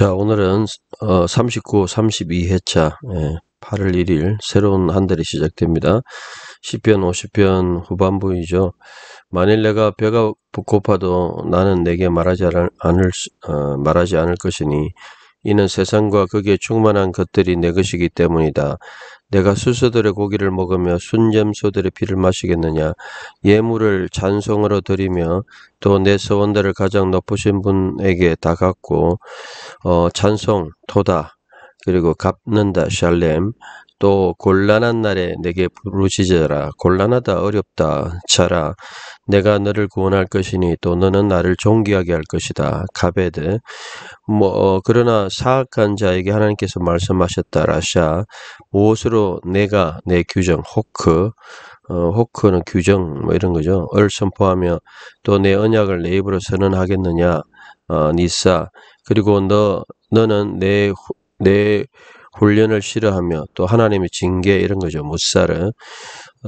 자, 오늘은 어, 39, 32회차 예, 8월 1일 새로운 한 달이 시작됩니다. 10편, 50편 후반부이죠. 만일 내가 배가 고파도 나는 내게 말하지 않을, 어, 말하지 않을 것이니 이는 세상과 그게 충만한 것들이 내 것이기 때문이다. 내가 수소들의 고기를 먹으며 순잼소들의 피를 마시겠느냐. 예물을 찬송으로 드리며 또 내 서원들을 가장 높으신 분에게 다 갖고 어, 찬송, 토다, 그리고 갚는다, 샬렘, 또 곤란한 날에 내게 부르짖어라 곤란하다 어렵다 자라 내가 너를 구원할 것이니 또 너는 나를 존귀하게 할 것이다 가베드 뭐 어, 그러나 사악한 자에게 하나님께서 말씀하셨다 라샤 무엇으로 내가 내 규정 호크 어, 호크는 규정 뭐 이런 거죠 을 선포하며 또 내 언약을 내 입으로 선언하겠느냐 어, 니사 그리고 너 너는 내내 훈련을 싫어하며 또 하나님의 징계 이런 거죠. 무사를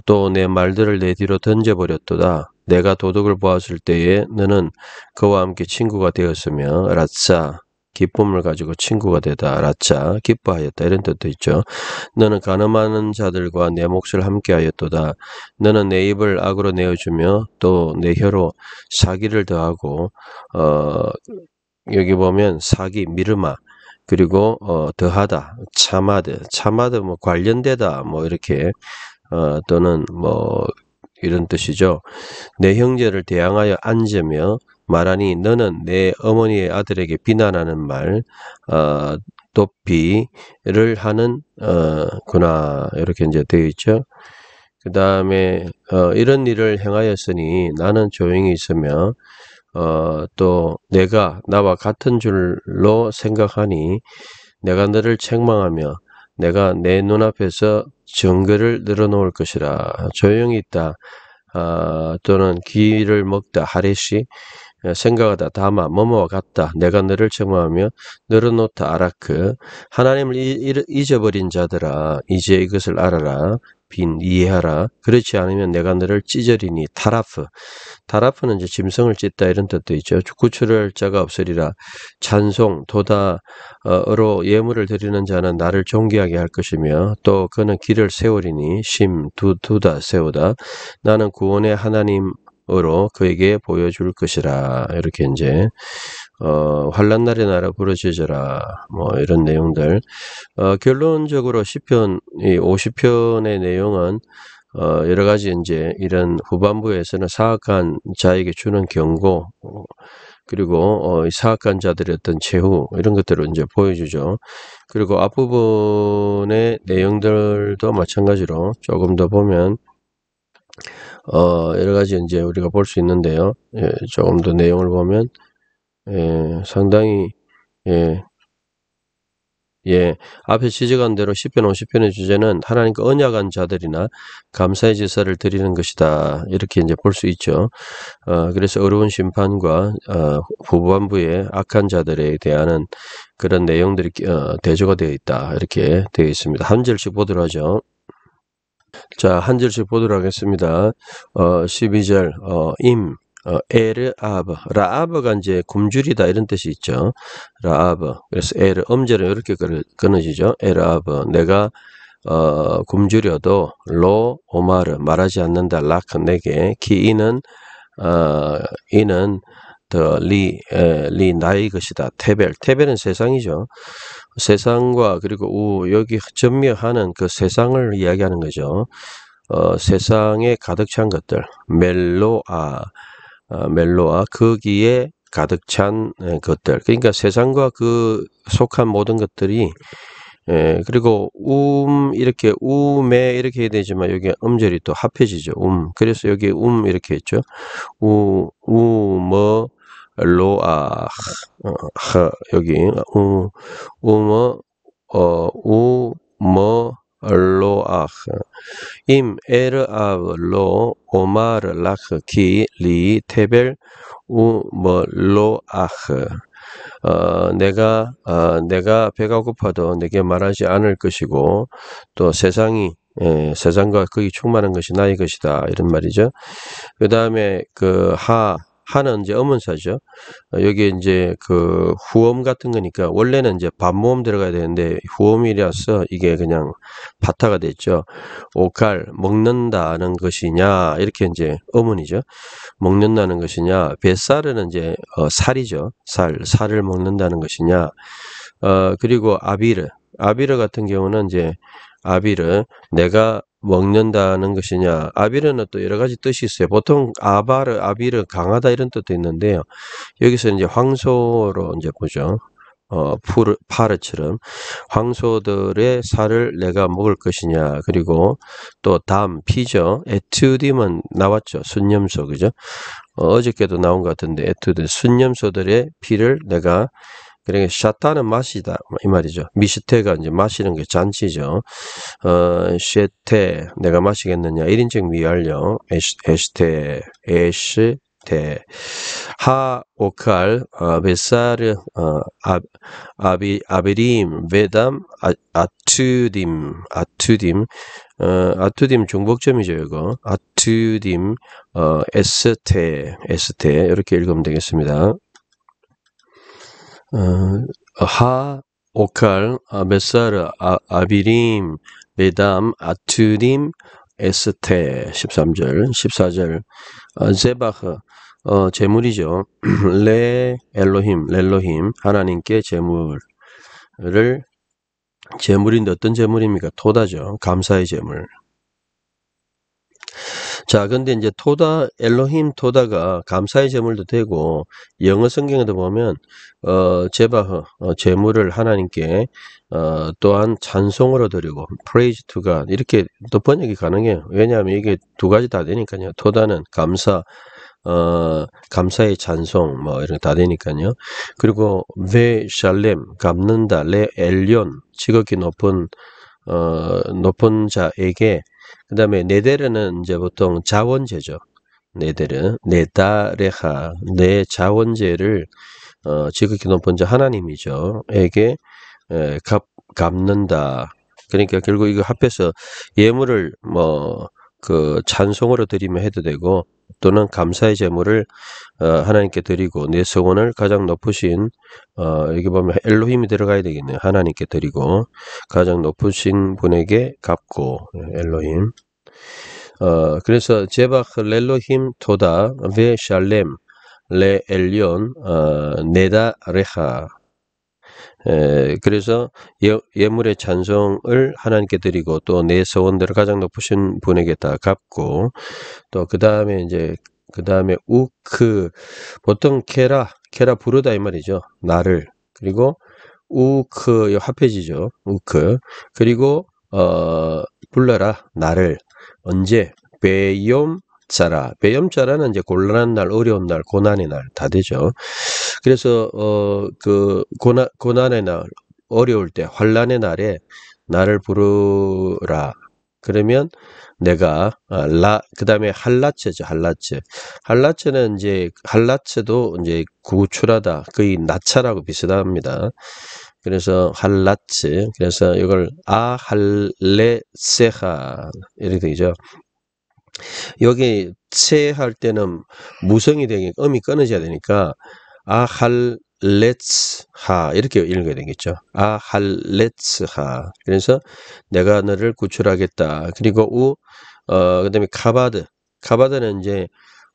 또내 말들을 내 뒤로 던져버렸도다. 내가 도둑을 보았을 때에 너는 그와 함께 친구가 되었으며 라짜 기쁨을 가지고 친구가 되다 라짜 기뻐하였다 이런 뜻도 있죠. 너는 가늠하는 자들과 내 몫을 함께하였도다. 너는 내 입을 악으로 내어주며 또 내 혀로 사기를 더하고 어 네. 여기 보면 사기 미르마 그리고 어, 더하다, 참하드, 참하드 뭐 관련되다 뭐 이렇게 어, 또는 뭐 이런 뜻이죠. 내 형제를 대항하여 앉으며 말하니 너는 내 어머니의 아들에게 비난하는 말 어, 높이를 하는 어, 구나 이렇게 이제 되어 있죠. 그 다음에 어, 이런 일을 행하였으니 나는 조용히 있으며 어, 또 내가 나와 같은 줄로 생각하니 내가 너를 책망하며 내가 내 눈앞에서 증거를 늘어놓을 것이라 조용히 있다 아, 어, 또는 귀를 먹다 하레시 생각하다 다마 뭐뭐와 같다 내가 너를 책망하며 늘어놓다 아라크 하나님을 잊어버린 자들아 이제 이것을 알아라 빈 이해하라. 그렇지 않으면 내가 너를 찢어리니 타라프. 타라프는 이제 짐승을 찢다 이런 뜻도 있죠. 구출할 자가 없으리라. 찬송 도다로 어, 예물을 드리는 자는 나를 존귀하게 할 것이며 또 그는 길을 세우리니 심 두, 두다 세우다. 나는 구원의 하나님 으로 그에게 보여줄 것이라 이렇게 이제 어, 환란 날의 나라 부르짖으라 뭐 이런 내용들 어, 결론적으로 시편 이 50편의 내용은 어, 여러 가지 이제 이런 후반부에서는 사악한 자에게 주는 경고 그리고 어, 사악한 자들의 어떤 최후 이런 것들을 이제 보여주죠. 그리고 앞부분의 내용들도 마찬가지로 조금 더 보면 어, 여러 가지 이제 우리가 볼 수 있는데요. 예, 조금 더 내용을 보면 예, 상당히 예, 예, 앞에 지적한 대로 10편, 50편의 주제는 하나님과 언약한 자들이나 감사의 제사를 드리는 것이다. 이렇게 이제 볼 수 있죠. 어, 그래서 어려운 심판과 어, 후반부의 악한 자들에 대한 그런 내용들이 어, 대조가 되어 있다. 이렇게 되어 있습니다. 한 절씩 보도록 하죠. 자, 한 절씩 보도록 하겠습니다. 어, 12절, 어, 임, 어, 에르아브, 라아브가 이제 굶주리다 이런 뜻이 있죠. 라아브, 그래서 에르, 엄절은 이렇게 그, 끊어지죠. 에르아브, 내가 어, 굶주려도 로 오마르 말하지 않는다 라크 내게 기인은 이는 어, 더리 리 나의 것이다 테벨 테벨은 세상이죠 세상과 그리고 우 여기 전미하는그 세상을 이야기하는 거죠 어, 세상에 가득 찬 것들 멜로아 어, 멜로와 거기에 그 가득 찬 예, 것들. 그러니까 세상과 그 속한 모든 것들이 예, 그리고 음 이렇게 우에 이렇게 해야 되지만 여기 음절이 또 합해지죠. 음. 그래서 여기 음 이렇게 했죠. 우 우머 로아 어, 하 여기 아, 우 우머 어 우머 로아흐 임 에르아브 로 오마르 라흐 키리 테벨 우 뭐 로아흐 어, 내가 어, 내가 배가 고파도 내게 말하지 않을 것이고 또 세상이 예, 세상과 거기 충만한 것이 나의 것이다 이런 말이죠. 그 다음에 그하 하는 이제 어문사죠. 어, 여기에 이제 그 후엄 같은 거니까 원래는 이제 반모음 들어가야 되는데 후엄이라서 이게 그냥 바타가 됐죠. 오칼 먹는다는 것이냐 이렇게 이제 음운이죠 먹는다는 것이냐 뱃살은 이제 어, 살이죠. 살 살을 먹는다는 것이냐 어, 그리고 아비르 아비르 같은 경우는 이제 아비를 내가 먹는다는 것이냐 아비르는 또 여러 가지 뜻이 있어요 보통 아바르 아비르 강하다 이런 뜻도 있는데요 여기서 이제 황소로 이제 보죠 어, 푸르, 파르처럼 황소들의 살을 내가 먹을 것이냐 그리고 또 담, 피죠 에투디만 나왔죠 순념소 그죠 어, 어저께도 나온 것 같은데 에투디 순념소들의 피를 내가 그러니까 샤타는 맛이다이 말이죠. 미시테가 이제 마시는 게 잔치죠. 어, 쉐테 내가 마시겠느냐 1인칭 미완료 에시테 에시 테, 하, 오칼, 아, 베사르, 아, 아비, 아베림, 베담, 아, 아투딤, 아투딤, 어, 아투딤 중복점이죠, 이거. 아투딤, 어, 에스테, 에스테, 이렇게 읽으면 되겠습니다. 어, 하, 오칼, 아베사르, 아, 아 비림 메담, 아투림, 에스테 13절, 14절 아, 제바흐 어, 재물이죠. 레 엘로힘, 렐로힘 하나님께 재물을 재물인데 어떤 재물입니까? 토다죠. 감사의 재물. 자, 근데 이제 토다, 엘로힘 토다가 감사의 제물도 되고, 영어 성경에도 보면, 어, 제바흐, 어, 제물을 하나님께, 어, 또한 찬송으로 드리고, praise to God. 이렇게 또 번역이 가능해요. 왜냐하면 이게 두 가지 다 되니까요. 토다는 감사, 어, 감사의 찬송, 뭐, 이런 다 되니까요. 그리고, 베 샬렘, 갚는다, 레 엘리온, 지극히 높은, 어, 높은 자에게 그 다음에 네데르는 이제 보통 자원제죠. 네데르, 네다레하, 네 자원제를 어, 지극히 높은 자 하나님이죠. 에게 에, 갚, 갚는다. 그러니까 결국 이거 합해서 예물을 뭐그 찬송으로 드리면 해도 되고 또는 감사의 제물을 어, 하나님께 드리고 내소원을 가장 높으신 어 여기 보면 엘로힘이 들어가야 되겠네요. 하나님께 드리고 가장 높으신 분에게 갚고 엘로힘 어, 그래서 제박 그 렐로힘 토다 베 샬렘 레 엘리온 어, 네다 레하 에, 그래서 예, 물의 찬송을 하나님께 드리고 또 내 소원들을 가장 높으신 분에게 다 갚고 또 그 다음에 이제 그 다음에 우크 보통 케라 케라 부르다 이 말이죠 나를 그리고 우크 화폐지죠 우크 그리고 어 불러라 나를 언제 배염 자라 배염 자라는 이제 곤란한 날 어려운 날 고난의 날 다 되죠 그래서 어 그 고난 고난의 날 어려울 때 환란의 날에 나를 부르라. 그러면 내가 아, 라 그다음에 할라체죠할라체할라체는 이제 할라체도 이제 구출하다 거의 나차라고 비슷합니다 그래서 할라체 그래서 이걸 아할레세하 이렇게 되죠 여기 체할 때는 무성이 되니까 음이 끊어져야 되니까 아할레츠하 이렇게 읽어야 되겠죠. 아할레츠하 그래서 내가 너를 구출하겠다. 그리고 우 어, 그다음에 카바드 카바드는 이제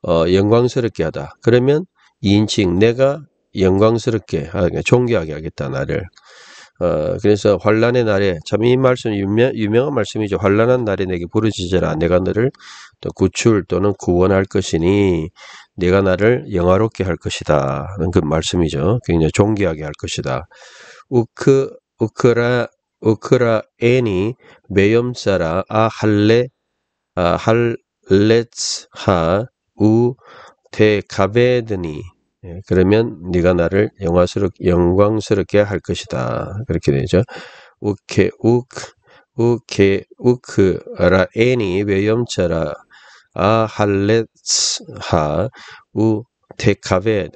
어, 영광스럽게 하다. 그러면 2인칭 내가 영광스럽게 아, 그러니까 존경하게 하겠다 나를 어, 그래서 환란의 날에 참 이말씀 유명, 유명한 말씀이죠. 환란한 날에 내게 부르짖으라 내가 너를 또 구출 또는 구원할 것이니 내가 나를 영화롭게 할 것이다. 하는 그 말씀이죠. 굉장히 존귀하게 할 것이다. 우크 우크라 우크라엔이 매염사라 아 할레 아 할렛하 우 데 가베드니 예, 그러면 네가 나를 영화스럽, 영광스럽게 할 것이다. 그렇게 되죠. 우케 욱 우케 우크 라에니 외염차라 아할레츠하우 테카베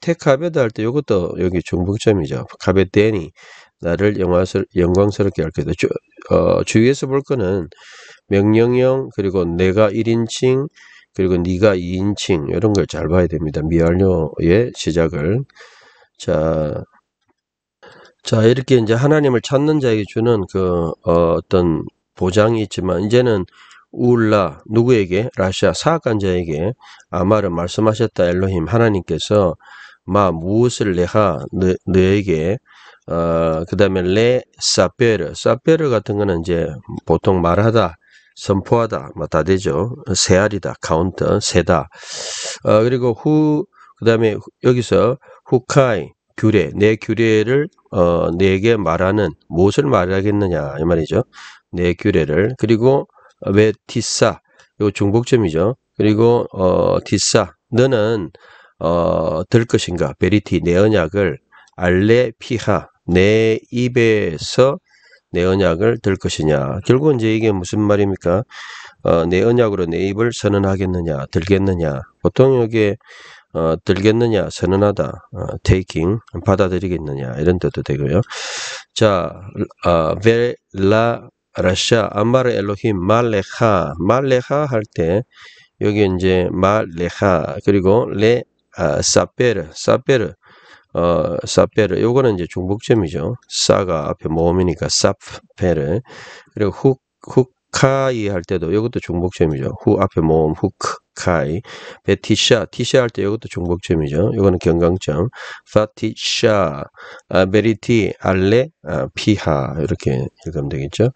테카베다 할때 이것도 여기 중복점이죠. 카베데니 나를 영화스, 영광스럽게 할 것이다. 주, 어, 주위에서 볼 거는 명령형 그리고 내가 1인칭 그리고 니가 2인칭 이런 걸 잘 봐야 됩니다. 미완료의 시작을 자, 자 이렇게 이제 하나님을 찾는 자에게 주는 그 어, 떤 보장이 있지만 이제는 울라 누구에게 라시아 사악한자에게 아마를 말씀하셨다 엘로힘 하나님께서 마 무엇을 내하 너, 너에게 어, 그 다음에 레 사페르 사페르 같은 거는 이제 보통 말하다 선포하다, 맞다 뭐 되죠. 세알이다, 카운터, 세다. 어, 그리고 후, 그 다음에 여기서 후카이, 규례, 내 규례를 어, 내게 말하는 무엇을 말하겠느냐 이 말이죠. 내 규례를 그리고 왜 디사 요 중복점이죠. 그리고 어, 디사 너는 어, 들 것인가 베리티 내 언약을 알레 피하 내 입에서 내 언약을 들 것이냐. 결국은 이제 이게 무슨 말입니까? 어, 내 언약으로 내 입을 선언하겠느냐, 들겠느냐. 보통 여기에 어, 들겠느냐, 선언하다, 어, taking, 받아들이겠느냐, 이런 뜻도 되고요. 자, 어, 벨라 라샤 암마르 엘로힘 말레하 말레하 할 때 여기 이제 말레하 그리고 레 아, 사페르 사페르 어, 사페르 요거는 이제 중복점이죠. 사가 앞에 모음이니까 사페르 그리고 훅 후카이 할 때도 요것도 중복점이죠. 후 앞에 모음 후카이 베티샤 티샤 할 때요것도 중복점이죠. 요거는 경강점 파티샤 아, 베리티 알레 아, 피하 이렇게 읽으면 되겠죠.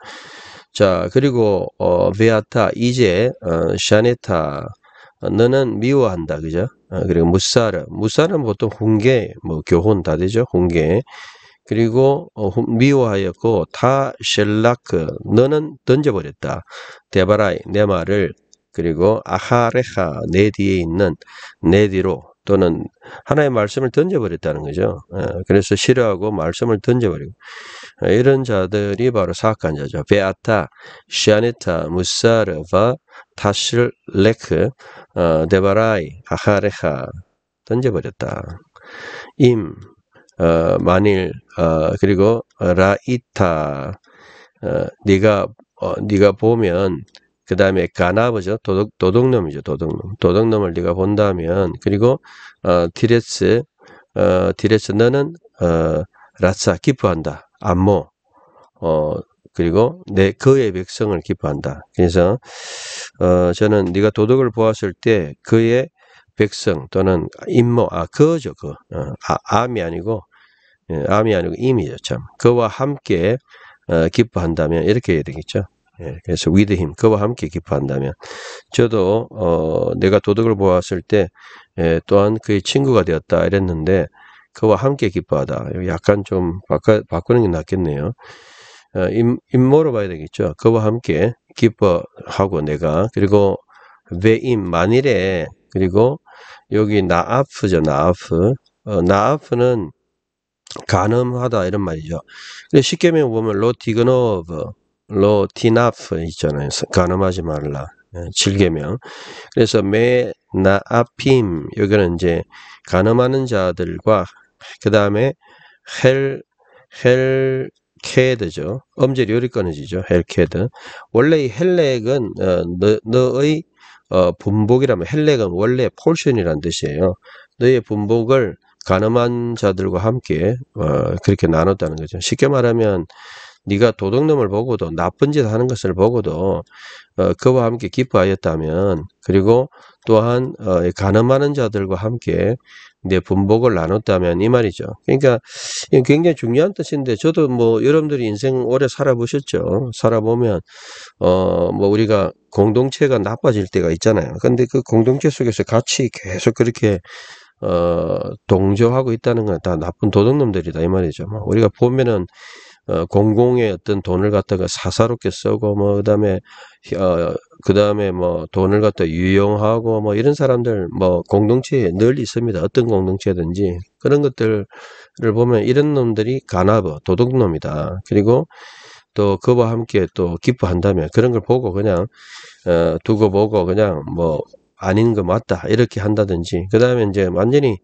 자 그리고 어, 베아타 이제 어, 샤네타 어, 너는 미워한다. 그죠? 어, 그리고 무사람. 무사람 보통 훈계, 뭐 교훈 다 되죠? 훈계. 그리고 어, 미워하였고 다 셀라크 너는 던져버렸다. 데바라이 내 말을 그리고 아하레하 내 뒤에 있는 내 뒤로 또는 하나의 말씀을 던져버렸다는 거죠. 그래서 싫어하고 말씀을 던져버리고 이런 자들이 바로 사악한 자죠. 베아타, 시아네타, 무사르바, 타실 레크, 어, 데바라이, 아하레카 던져버렸다. 임, 어, 만일 어, 그리고 라이타 어, 네가 어, 네가 보면 그 다음에 가나버죠 도둑 도둑놈이죠 도둑놈 도둑놈을 네가 본다면 그리고 어, 디레스 어, 디레스 너는 어, 라차 기뻐한다 안모, 어, 그리고 내 그의 백성을 기뻐한다. 그래서 어, 저는 네가 도덕을 보았을 때 그의 백성 또는 임모, 아 그죠 그, 어, 아, 암이 아니고 예, 암이 아니고 임이죠 참. 그와 함께 어, 기뻐한다면 이렇게 해야 되겠죠. 예, 그래서 위드 힘 그와 함께 기뻐한다면 저도 어, 내가 도덕을 보았을 때 예, 또한 그의 친구가 되었다 이랬는데 그와 함께 기뻐하다. 약간 좀 바꿔, 바꾸는 게 낫겠네요. 어, 임, 모로 봐야 되겠죠. 그와 함께 기뻐하고 내가 그리고 왜임 만일에 그리고 여기 나아프죠. 나아프. 어, 나아프는 가늠하다 이런 말이죠. 근데 쉽게 보면 로티그노브, 로티나프 있잖아요. 가늠하지 말라. 질개명. 예, 그래서 매 나아핌 여기는 이제 가늠하는 자들과 그 다음에 헬헬 케드죠. 엄지이 요리 꺼어지죠 헬케드. 원래 이 헬렉은 어, 너, 너의 어, 분복이라면 헬렉은 원래 폴션이란 뜻이에요. 너의 분복을 가늠한 자들과 함께 어, 그렇게 나눴다는 거죠. 쉽게 말하면 네가 도둑놈을 보고도 나쁜 짓 하는 것을 보고도 어, 그와 함께 기뻐하였다면 그리고 또한 어, 가늠하는 자들과 함께 내 분복을 나눴다면 이 말이죠. 그러니까 굉장히 중요한 뜻인데 저도 뭐 여러분들이 인생 오래 살아보셨죠. 살아보면 어 뭐 우리가 공동체가 나빠질 때가 있잖아요. 근데 그 공동체 속에서 같이 계속 그렇게 어 동조하고 있다는 건 다 나쁜 도둑놈들이다 이 말이죠. 뭐 우리가 보면은 어, 공공의 어떤 돈을 갖다가 사사롭게 쓰고 뭐 그다음에 어, 그다음에 뭐 돈을 갖다 유용하고 뭐 이런 사람들 뭐 공동체에 늘 있습니다. 어떤 공동체든지 그런 것들을 보면 이런 놈들이 가나버 도둑놈이다. 그리고 또 그와 함께 또 기뻐한다면 그런 걸 보고 그냥 어, 두고 보고 그냥 뭐 아닌 거 맞다 이렇게 한다든지 그 다음에 이제 완전히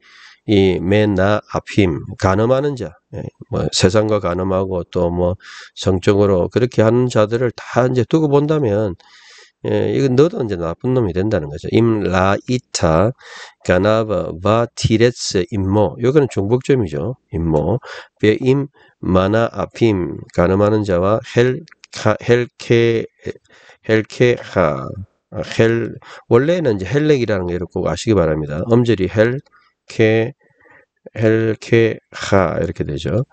이맨나 앞힘, 가늠하는 자, 예, 뭐 세상과 가늠하고 또 뭐 성적으로 그렇게 하는 자들을 다 이제 두고 본다면 예, 이건 너도 이제 나쁜 놈이 된다는 거죠. 임 라이타 가나바 바 티레츠 임모 요거는 중복점이죠 임모 베임 마나 아핌 가늠하는 자와 헬 카, 헬케 헬케하 아, 헬 원래는 이제 헬렉이라는 게 있고 아시기 바랍니다. 엄절이 헬 케, 헬, 케, 하 이렇게 되죠.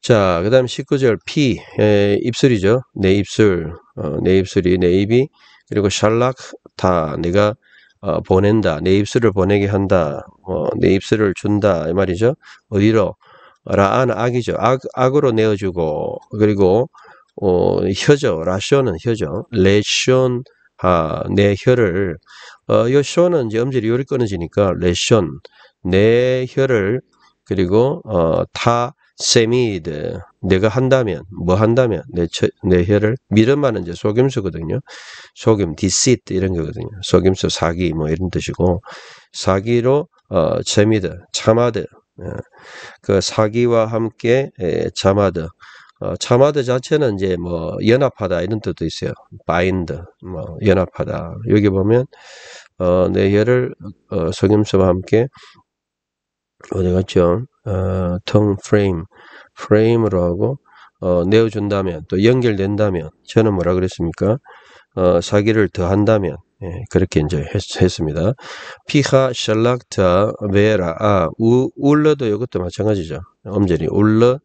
자, 그 다음 19절 피, 에, 예, 입술이죠. 내 입술, 어, 내 입술이 내 입이 그리고 샬락 다 내가 어, 보낸다. 내 입술을 보내게 한다. 어, 내 입술을 준다. 이 말이죠. 어디로? 라안 악이죠. 악, 악으로 내어주고 그리고 어, 혀죠. 라쇼는 혀죠. 레션 아, 내 혀를 어, 이 쇼는 이제 음질이 요리 끊어지니까 레션, 내 혀를 그리고 어, 타 세미드 내가 한다면 뭐 한다면 내, 처, 내 혀를 미름하는 이제 속임수거든요. 속임 디시트 이런 거거든요. 속임수 사기 뭐 이런 뜻이고 사기로 어, 세미드 참아드 예. 그 사기와 함께 에, 예, 자마드 어, 참하다 자체는 이제 뭐 연합하다 이런 뜻도 있어요. 바인드 뭐 연합하다. 여기 보면 어, 내 혀를 어, 속임수와 함께 어디 갔죠? 어, 텅 프레임 프레임으로 하고 어, 내어준다면 또 연결된다면 저는 뭐라 그랬습니까? 어, 사기를 더한다면 예, 그렇게 이제 했, 습니다 피하 샬락타 베라 아 우, 울러도 이것도 마찬가지죠. 엄절이 울러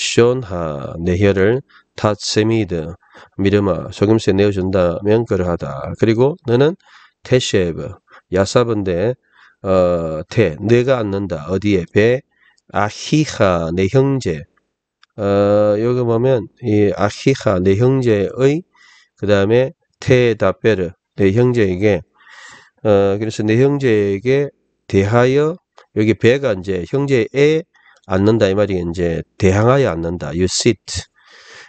시온하 내 혀를 타세미드 미르마 소금세 내어준다면 그러하다. 그리고 너는 테셰브 야사본데 어, 테 내가 앉는다 어디에 배 아히하 내 형제 어, 여기 보면 이 아히하 내 형제의 그 다음에 테다베르 내 형제에게 어, 그래서 내 형제에게 대하여 여기 배가 이제 형제의 앉는다 이 말이 이제 대항하여 앉는다. You sit.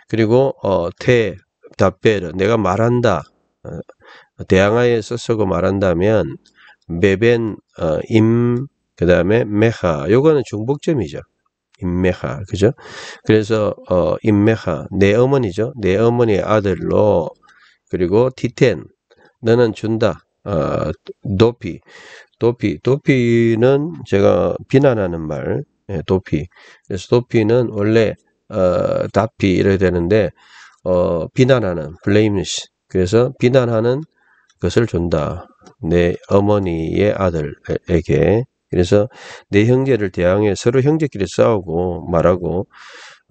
그리고 어, 대 답배를 내가 말한다. 어, 대항하여서 서고 말한다면 메벤 어, 임 그다음에 메하 요거는 중복점이죠. 임메하 그죠? 그래서 어, 임메하 내 어머니죠. 내 어머니의 아들로 그리고 디텐 너는 준다. 어, 도피 도피 도피는 제가 비난하는 말 예, 도피. 그래서 도피는 원래 어, 다피 이래 야 되는데 어, 비난하는 블레임리시. 그래서 비난하는 것을 준다. 내 어머니의 아들에게. 그래서 내 형제를 대항해 서로 형제끼리 싸우고 말하고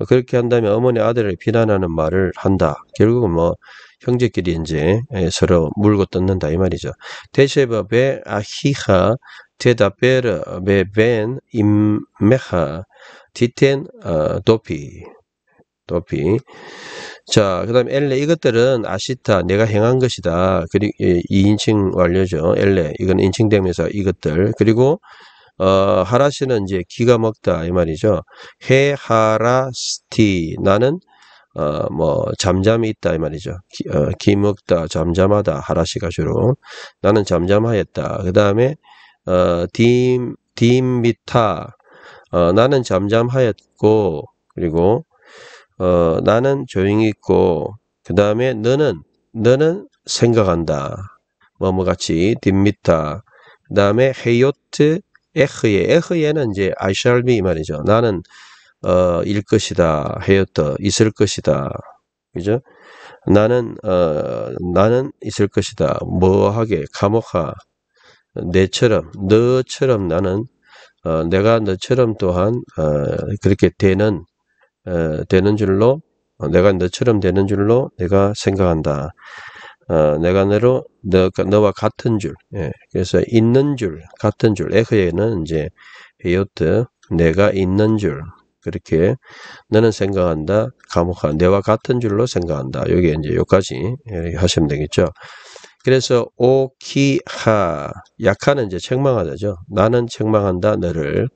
그렇게 한다면 어머니 아들을 비난하는 말을 한다. 결국은 뭐 형제끼리 이제 예, 서로 물고 뜯는다 이 말이죠. 대셰밥베 아히하 대다베르 베 벤 임메하 디텐 어, 도피 도피 자, 그 다음에 엘레, 이것들은 아시타, 내가 행한 것이다. 그리고 예, 이 인칭 완료죠. 엘레, 이건 인칭되면서 이것들. 그리고, 어, 하라시는 이제 기가 먹다. 이 말이죠. 헤하라스티, 나는 어, 뭐잠잠이 있다 이 말이죠. 기, 어, 기먹다 잠잠하다 하라시가 주로 나는 잠잠하였다. 그 다음에 어, 딤 딤비타 어, 나는 잠잠하였고 그리고 어, 나는 조용히 있고 그 다음에 너는 너는 생각한다. 뭐뭐 같이 딥미타 그 다음에 헤요트 에흐에에흐에는 이제 아이샬비 말이죠. 나는 어, 일 것이다. 헤어터 있을 것이다. 그죠? 나는 어, 나는 있을 것이다. 뭐하게 감옥하 내처럼 너처럼 나는 어, 내가 너처럼 또한 어, 그렇게 되는 어, 되는 줄로 어, 내가 너처럼 되는 줄로 내가 생각한다. 어, 내가 너로 너, 너와 같은 줄. 예. 그래서 있는 줄 같은 줄 에흐에는 이제 헤어트 내가 있는 줄 그렇게 너는 생각한다. 감옥한 내와 같은 줄로 생각한다. 여기 이제 여기까지 예, 하시면 되겠죠. 그래서 오키하 약하는 이제 책망하자죠 나는 책망한다 너를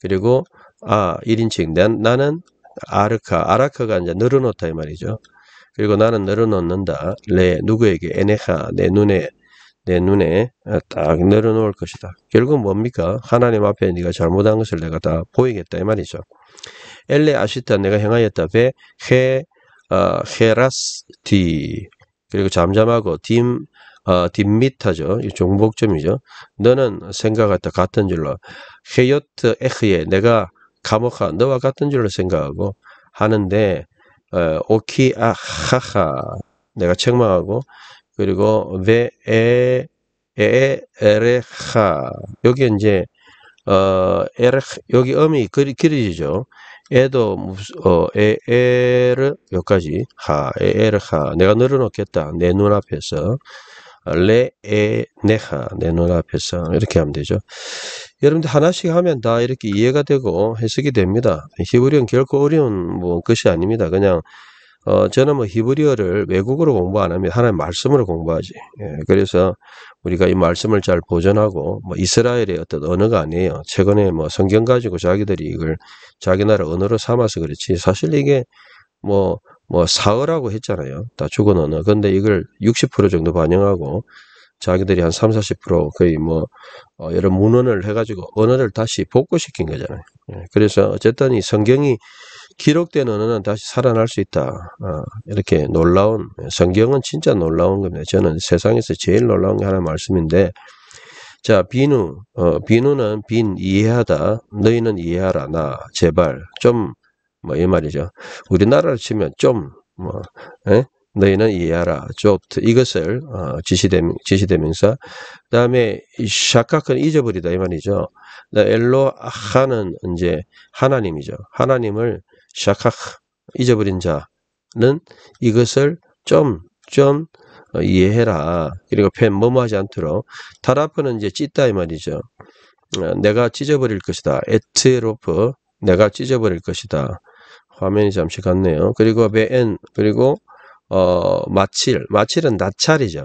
그리고 아일인칭 난, 나는 아르카 아라카가 이제 늘어놓다 이 말이죠. 그리고 나는 늘어놓는다 레 누구에게 에네하 내 눈에 내 눈에 딱늘어놓을 것이다. 결국 뭡니까? 하나님 앞에 네가 잘못한 것을 내가 다 보이겠다 이 말이죠. 엘레 아시타 내가 행하였다 베 헤, 어, 헤라스티 그리고 잠잠하고 딤 어, 뒷미타죠. 종복점이죠. 너는 생각했다 같은 줄로 헤요트 에흐에 내가 감옥하 너와 같은 줄로 생각하고 하는데 어, 오키 아하하 내가 책망하고 그리고 베에 에에레하 여기 이제 어 에르 여기 음이 그리 길이지죠 에도 무슨 어 에에를 여기까지 하 에에를 하 내가 늘어놓겠다 내 눈앞에서 레 에 네하 내 눈앞에서 이렇게 하면 되죠. 여러분들 하나씩 하면 다 이렇게 이해가 되고 해석이 됩니다. 히브리는 결코 어려운 뭐 것이 아닙니다. 그냥 어, 저는 뭐 히브리어를 외국어로 공부 안 하면 하나의 말씀으로 공부하지. 예, 그래서 우리가 이 말씀을 잘 보존하고 뭐 이스라엘의 어떤 언어가 아니에요. 최근에 뭐 성경 가지고 자기들이 이걸 자기 나라 언어로 삼아서 그렇지. 사실 이게 뭐, 뭐 사어라고 했잖아요. 다 죽은 언어. 근데 이걸 60% 정도 반영하고 자기들이 한 3, 0 40% 거의 뭐 어, 여러 문헌을 해가지고 언어를 다시 복구시킨 거잖아요. 예, 그래서 어쨌든 이 성경이 기록된 언어는 다시 살아날 수 있다. 아, 이렇게 놀라운 성경은 진짜 놀라운 겁니다. 저는 세상에서 제일 놀라운 게 하나 말씀인데 자 비누 어, 비누는 빈 이해하다 너희는 이해하라 나 제발 좀 뭐 이 말이죠. 우리나라를 치면 좀뭐 너희는 이해하라. 조 이것을 지시대명, 어, 지시대명사. 그다음에 샤카크는 잊어버리다 이 말이죠. 엘로하는 이제 하나님이죠. 하나님을 샤카크 잊어버린 자는 이것을 좀좀 어, 이해해라. 그리고 펜 뭐뭐하지 않도록 타라프는 이제 찢다 이 말이죠. 어, 내가 찢어버릴 것이다. 에트로프 내가 찢어버릴 것이다. 화면이 잠시 갔네요. 그리고 베엔 그리고 어 마칠 마칠은 나찰이죠.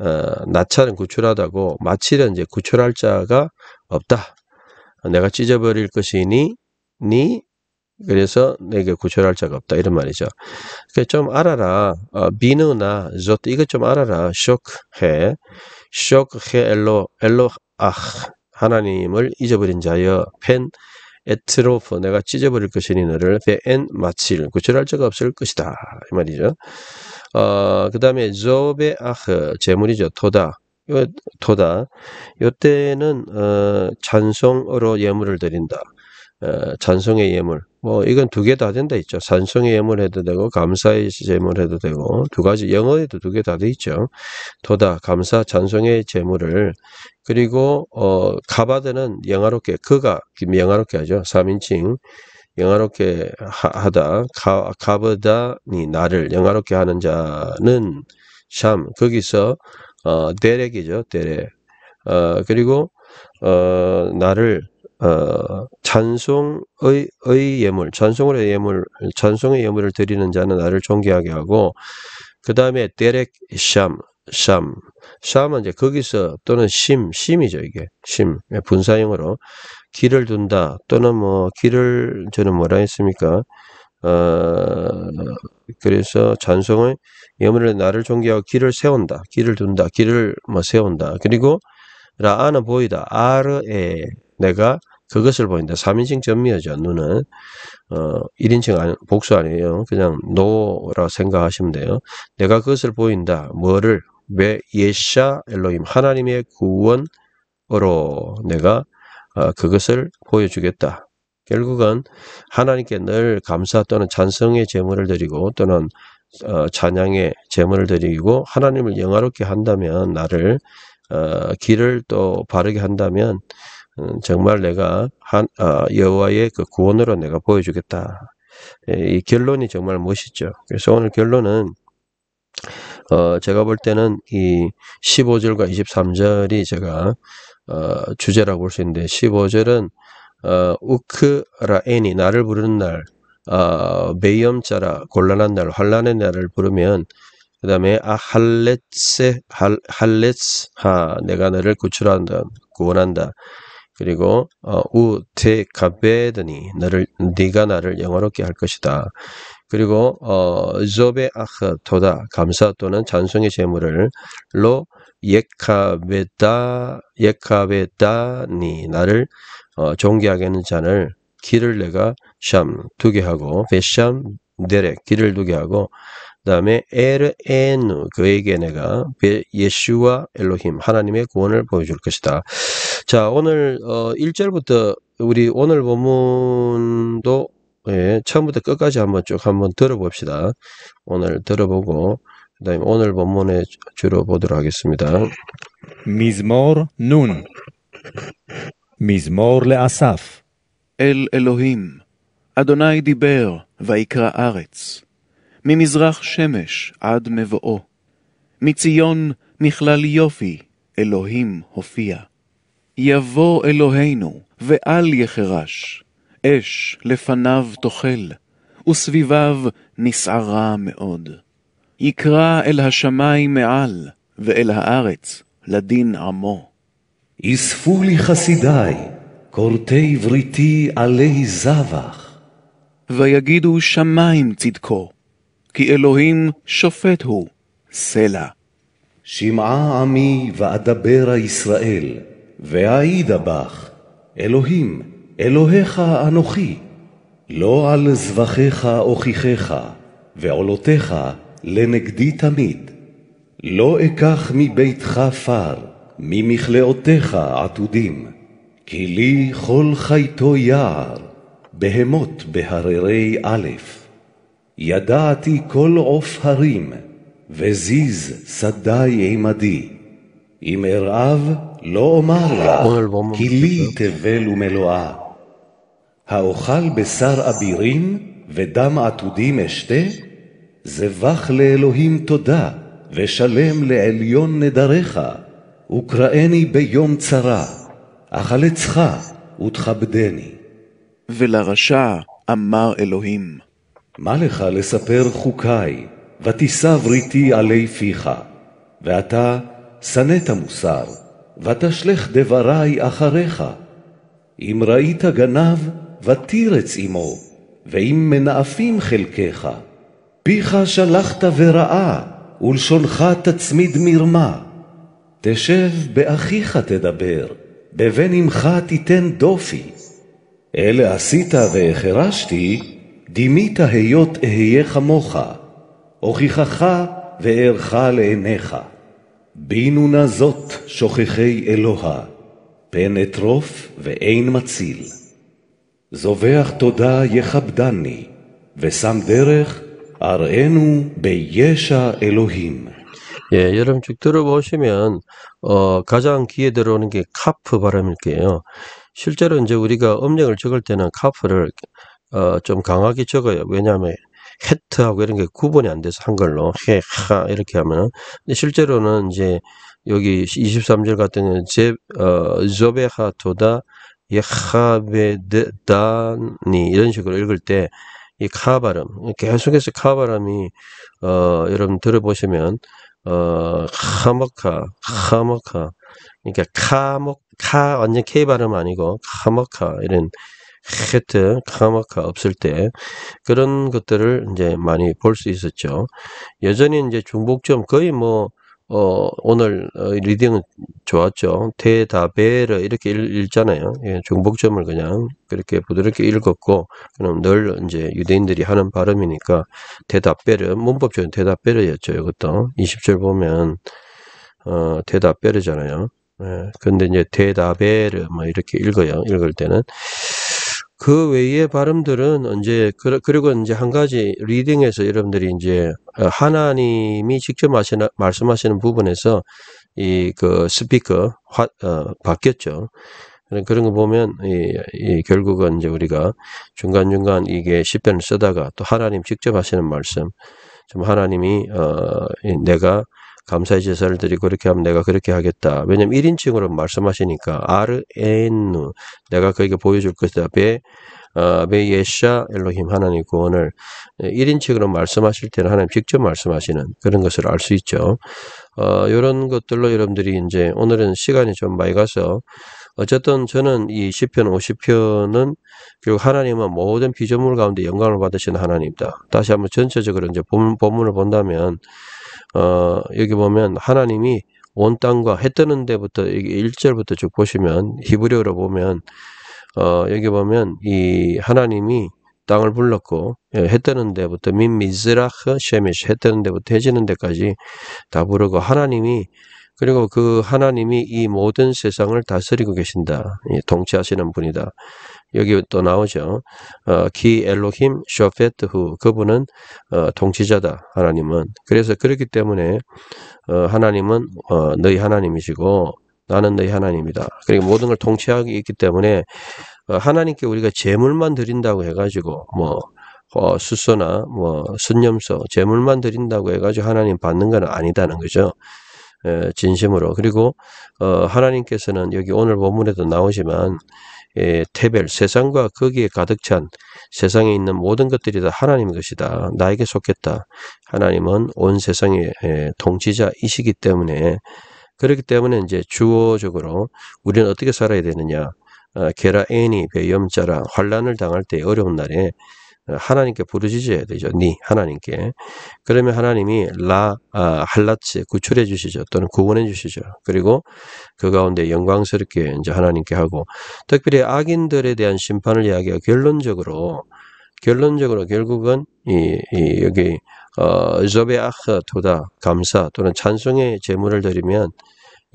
어, 나찰은 구출하다고 마칠은 이제 구출할 자가 없다. 내가 찢어버릴 것이니 니 그래서 내게 구별할 자가 없다 이런 말이죠. 그러니까 좀 알아라. 어, 비누나 조 이거 좀 알아라. 쇼크해. 쇼크해 엘로 엘로 아 하나님을 잊어버린 자여 펜 에트로프 내가 찢어버릴 것이니 너를 베엔 마칠 구별할 자가 없을 것이다 이 말이죠. 어, 그 다음에 조베 아흐 재물이죠. 토다 요, 토다 요때는 어, 찬송으로 예물을 드린다. 찬송의 어, 예물 뭐 이건 두 개 다 된다 있죠. 찬송의 예물 해도 되고 감사의 제물 해도 되고 두 가지 영어에도 두 개 다 돼 있죠. 도다 감사 찬송의 제물을 그리고 어 가바드는 영화롭게 그가 영화롭게 하죠. 3인칭 영화롭게 하다 하 가, 가버다니 나를 영화롭게 하는 자는 샴 거기서 어 데렉이죠. 데렉 어 그리고 어 나를 어, 찬송의 의 예물, 찬송으 예물, 찬송의 예물을 드리는 자는 나를 존귀하게 하고 그 다음에 데렉 샴, 샴, 샴은 이제 거기서 또는 심, 심이죠 이게 심 분사형으로 길을 둔다 또는 뭐 길을 저는 뭐라 했습니까? 어, 그래서 찬송의 예물을 나를 존귀하고 길을 세운다, 길을 둔다, 길을 뭐 세운다. 그리고 라아는 보이다, 아르에 내가 그것을 보인다. 3인칭 전미어죠. 눈은 어, 1인칭 아니, 복수 아니에요. 그냥 노라 고 생각하시면 돼요. 내가 그것을 보인다. 뭐를 왜 예샤 엘로임 하나님의 구원으로 내가 어, 그것을 보여주겠다. 결국은 하나님께 늘 감사 또는 찬성의 제물을 드리고 또는 어, 찬양의 제물을 드리고 하나님을 영화롭게 한다면 나를 어, 길을 또 바르게 한다면 음, 정말 내가 한 아, 여호와의 그 구원으로 내가 보여주겠다. 예, 이 결론이 정말 멋있죠. 그래서 오늘 결론은 어, 제가 볼 때는 이 15절과 23절이 제가 어, 주제라고 볼 수 있는데 15절은 어, 우크라인이 나를 부르는 날 어, 매염자라 곤란한 날 환란의 날을 부르면 그 다음에 아 할레츠 할, 할레하 내가 너를 구출한다 구원한다 그리고 어, 우테 가베드니 너를 네가 나를 영화롭게 할 것이다. 그리고 어, 조베 아흐 도다 감사 또는 찬송의 제물을 로 예카베다 예카베다니 나를 어, 존귀하게 하는 잔을 길을 내가 샴 두게 하고 베샴 데레 길을 두게 하고 그다음에 에르에누 그에게 내가 예슈와 엘로힘 하나님의 구원을 보여줄 것이다. 자, 오늘 어 1절부터 우리 오늘 본문도 예, 처음부터 끝까지 한번 쭉 한번 들어봅시다. 오늘 들어보고 그다음에 오늘 본문에 주로 보도록 하겠습니다. 미즈모르 눈 미즈모르 לאסף אל אלוהים אדוני דיבר ויקרא ארץ ממזרח שמש עד מבואו מציון מכלל יופי אלוהים הופיע יבוא אלוהינו, ואל יחרש, אש לפניו תאכל, וסביביו נסערה מאוד. יקרא אל השמיים מעל, ואל הארץ לדין עמו. אספו לי חסידי, כורתי בריתי עלי זבח. ויגידו שמיים צדקו, כי אלוהים שופט הוא, סלע. שמעה עמי ואדברה ישראל. והעידה בך, אלוהים, אלוהיך אנוכי, לא על זבחיך אוכיחך, ועולותיך לנגדי תמיד. לא אקח מביתך פר, ממכלאותיך עתודים, כי לי כל חייתו יער, בהמות בהררי א'. ידעתי כל עוף הרים, וזיז שדי עמדי. אם ארעב, לא אומר לך, כי לי תבל ומלואה. האוכל בשר אבירים ודם עתודים אשתה? זבח לאלוהים תודה, ושלם לעליון נדריך, וקראני ביום צרה, אחלצך ותכבדני. ולרשע אמר אלוהים, מה לך לספר חוקי, ותישא בריתי עלי פיך, ואתה שנאת מוסר. ותשלך דברי אחריך. אם ראית גנב, ותירץ עמו, ואם מנאפים חלקך. פיך שלחת ורעה, ולשונך תצמיד מרמה. תשב באחיך תדבר, בבן עמך תיתן דופי. אלה עשית והחרשתי, דימית היות אהיה כמוך, הוכיחך וערך לעיניך. בינו נא זאת שוכחי אלוה, פן אטרוף ואין מציל. זובח תודה יכבדני, ושם דרך אראנו בישע אלוהים. 예, 여러분 쭉 들어보시면 어, 가장 귀에 들어오는 게 카프 발음일게요. 실제로 이제 우리가 음력을 적을 때는 카프를 어, 좀 강하게 적어요. 왜냐하면 해트하고 이런 게 구분이 안 돼서 한글로 해, 하 이렇게 하면은 근데 실제로는 이제 여기 23절 같은 경우는 제 어, 조베하토다 예하베다니 이런 식으로 읽을 때 이카 발음 계속해서 카 발음이 어 여러분 들어보시면 어 카머카 카머카 그러니까 카목 카 완전 K 발음 아니고 카머카 이런 헤트, 카마카 없을 때 그런 것들을 이제 많이 볼 수 있었죠. 여전히 이제 중복점 거의 뭐 어, 오늘 어, 리딩은 좋았죠. 대다베르 이렇게 읽, 잖아요 예, 중복점을 그냥 그렇게 부드럽게 읽었고 그럼 늘 이제 유대인들이 하는 발음이니까 대다베르 문법적인 대다베르였죠. 이것도 20절 보면 어, 대다베르잖아요. 예, 근데 이제 대다베르 뭐 이렇게 읽어요. 읽을 때는 그 외의 발음들은 언제 그리고 이제 한 가지 리딩에서 여러분들이 이제 어, 하나님이 직접 하시나, 말씀하시는 부분에서 이 그 스피커 화, 어, 바뀌었죠. 그런 거 보면 이, 이 결국은 이제 우리가 중간 중간 이게 시편을 쓰다가 또 하나님 직접 하시는 말씀 좀 하나님이 어, 내가 감사의 제사를 드리고 이렇게 하면 내가 그렇게 하겠다. 왜냐면 1인칭으로 말씀하시니까 아르에누 내가 그에게 보여줄 것이다. 베 베예샤 어, 엘로힘 하나님 구원을 그 1인칭으로 말씀하실 때는 하나님 직접 말씀하시는 그런 것을 알 수 있죠. 어, 이런 것들로 여러분들이 이제 오늘은 시간이 좀 많이 가서 어쨌든 저는 이 10편, 50편은 결국 하나님은 모든 피조물 가운데 영광을 받으신 하나님이다. 다시 한번 전체적으로 이제 본문을 본다면 어, 여기 보면 하나님이 온 땅과 해 뜨는 데부터 이게 1절부터 쭉 보시면 히브리어로 보면 어, 여기 보면 이 하나님이 땅을 불렀고 예, 해 뜨는 데부터 민 미즈라흐 쉐미시 해 뜨는 데부터 해지는 데까지 다 부르고 하나님이 그리고 그 하나님이 이 모든 세상을 다스리고 계신다. 예, 동치하시는 분이다. 여기 또 나오죠. 어, 기 엘로힘 쇼페트후 그분은 어, 통치자다 하나님은 그래서 그렇기 때문에 어, 하나님은 어, 너희 하나님이시고 나는 너희 하나님이다. 그리고 그러니까 모든 걸 통치하기 있기 때문에 어, 하나님께 우리가 재물만 드린다고 해가지고 뭐 어, 수소나 뭐 순념소 재물만 드린다고 해가지고 하나님 받는 건 아니다는 거죠. 진심으로 그리고 어, 하나님께서는 여기 오늘 본문에도 나오지만 테벨, 예, 세상과 거기에 가득 찬 세상에 있는 모든 것들이 다 하나님의 것이다. 나에게 속했다. 하나님은 온 세상의 예, 통치자이시기 때문에 그렇기 때문에 이제 주어적으로 우리는 어떻게 살아야 되느냐. 아, 게라엔이 배염자라 환란을 당할 때 어려운 날에 하나님께 부르짖어야 되죠. 니 하나님께. 그러면 하나님이 라 아, 할라치 구출해 주시죠. 또는 구원해 주시죠. 그리고 그 가운데 영광스럽게 이제 하나님께 하고 특별히 악인들에 대한 심판을 이야기하고 결론적으로 결론적으로 결국은 이, 이 여기 어조베아크토다 감사 또는 찬송의 제물을 드리면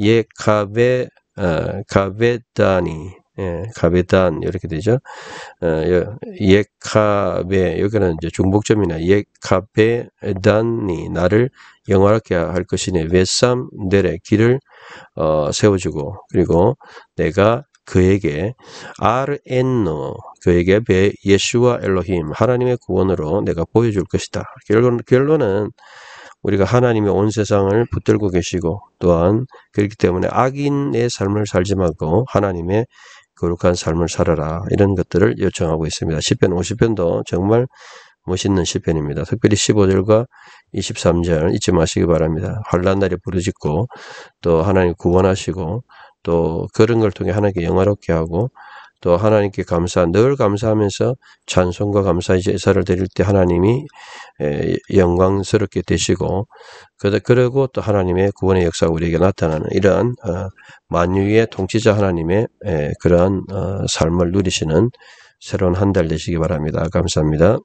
예 카베 어, 가베다니 예, 가베단 이렇게 되죠. 어, 예카베 여기는 이제 중복점이나 예카베단이 나를 영화롭게 할 것이니 웨삼델의 길을 어, 세워주고 그리고 내가 그에게 아르엔노 그에게 베 예수와 엘로힘 하나님의 구원으로 내가 보여줄 것이다. 결론, 결론은 우리가 하나님의 온 세상을 붙들고 계시고 또한 그렇기 때문에 악인의 삶을 살지 말고 하나님의 거룩한 삶을 살아라 이런 것들을 요청하고 있습니다. 10편 50편도 정말 멋있는 1 0편입니다 특별히 15절과 23절 잊지 마시기 바랍니다. 환란 날에 부르짖고 또 하나님 구원하시고 또 그런 걸 통해 하나님께 영화롭게 하고 또 하나님께 감사, 늘 감사하면서 찬송과 감사의 제사를 드릴 때 하나님이 영광스럽게 되시고, 그리고 또 하나님의 구원의 역사가 우리에게 나타나는 이러한 어, 만유의 통치자 하나님의 그러한 어, 삶을 누리시는 새로운 한 달 되시기 바랍니다. 감사합니다.